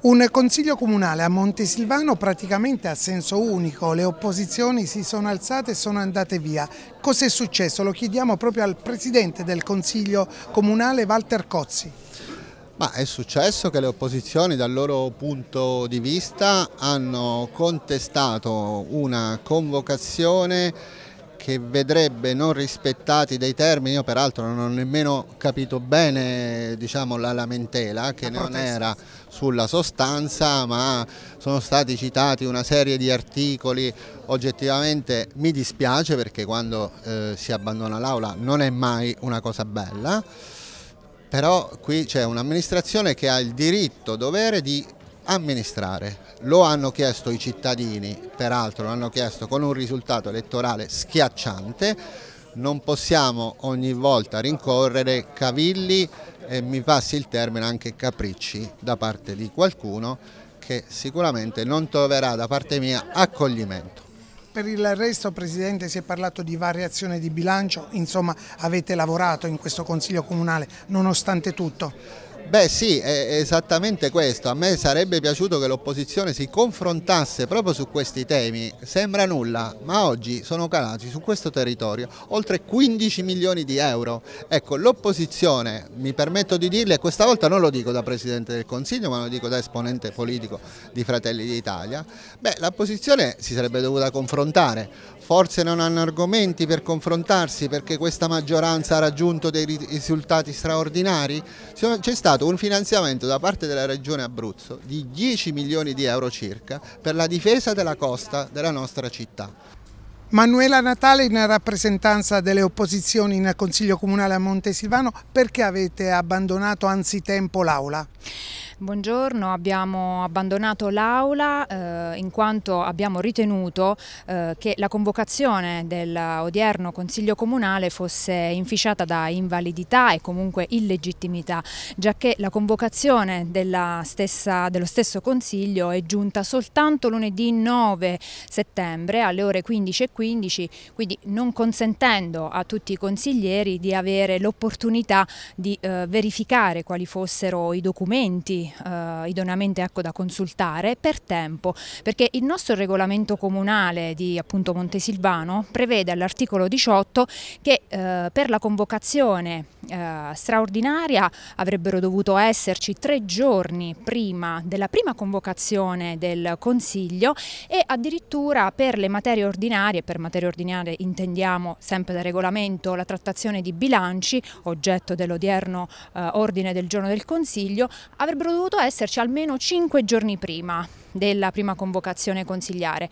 Un consiglio comunale a Montesilvano praticamente a senso unico, le opposizioni si sono alzate e sono andate via. Cos'è successo? Lo chiediamo proprio al presidente del consiglio comunale Walter Cozzi. Ma è successo che le opposizioni dal loro punto di vista hanno contestato una convocazione che vedrebbe non rispettati dei termini, io peraltro non ho nemmeno capito bene diciamo, la lamentela che la non era sulla sostanza ma sono stati citati una serie di articoli, oggettivamente mi dispiace perché quando eh, si abbandona l'aula non è mai una cosa bella, però qui c'è un'amministrazione che ha il diritto, dovere di amministrare. Lo hanno chiesto i cittadini, peraltro lo hanno chiesto con un risultato elettorale schiacciante, non possiamo ogni volta rincorrere cavilli e mi passi il termine anche capricci da parte di qualcuno che sicuramente non troverà da parte mia accoglimento. Per il resto Presidente si è parlato di variazione di bilancio, insomma avete lavorato in questo Consiglio Comunale nonostante tutto? Beh sì, è esattamente questo. A me sarebbe piaciuto che l'opposizione si confrontasse proprio su questi temi. Sembra nulla, ma oggi sono calati su questo territorio oltre 15 milioni di euro. Ecco, l'opposizione, mi permetto di dirle, e questa volta non lo dico da Presidente del Consiglio, ma lo dico da esponente politico di Fratelli d'Italia, beh, l'opposizione si sarebbe dovuta confrontare. Forse non hanno argomenti per confrontarsi perché questa maggioranza ha raggiunto dei risultati straordinari. C'è stato trovato un finanziamento da parte della Regione Abruzzo di 10 milioni di euro circa per la difesa della costa della nostra città. Manuela Natale in rappresentanza delle opposizioni nel Consiglio Comunale a Montesilvano, perché avete abbandonato anzitempo l'Aula? Buongiorno, abbiamo abbandonato l'aula eh, in quanto abbiamo ritenuto eh, che la convocazione dell'odierno Consiglio Comunale fosse inficiata da invalidità e comunque illegittimità, giacché la convocazione stessa, dello stesso Consiglio è giunta soltanto lunedì 9 settembre alle ore 15.15, 15, quindi non consentendo a tutti i consiglieri di avere l'opportunità di eh, verificare quali fossero i documenti eh, idoneamente ecco, da consultare per tempo, perché il nostro regolamento comunale di appunto Montesilvano prevede all'articolo 18 che eh, per la convocazione eh, straordinaria avrebbero dovuto esserci tre giorni prima della prima convocazione del Consiglio e addirittura per le materie ordinarie, per materie ordinarie intendiamo sempre da regolamento la trattazione di bilanci, oggetto dell'odierno eh, ordine del giorno del Consiglio, avrebbero dovuto esserci almeno cinque giorni prima della prima convocazione consigliare.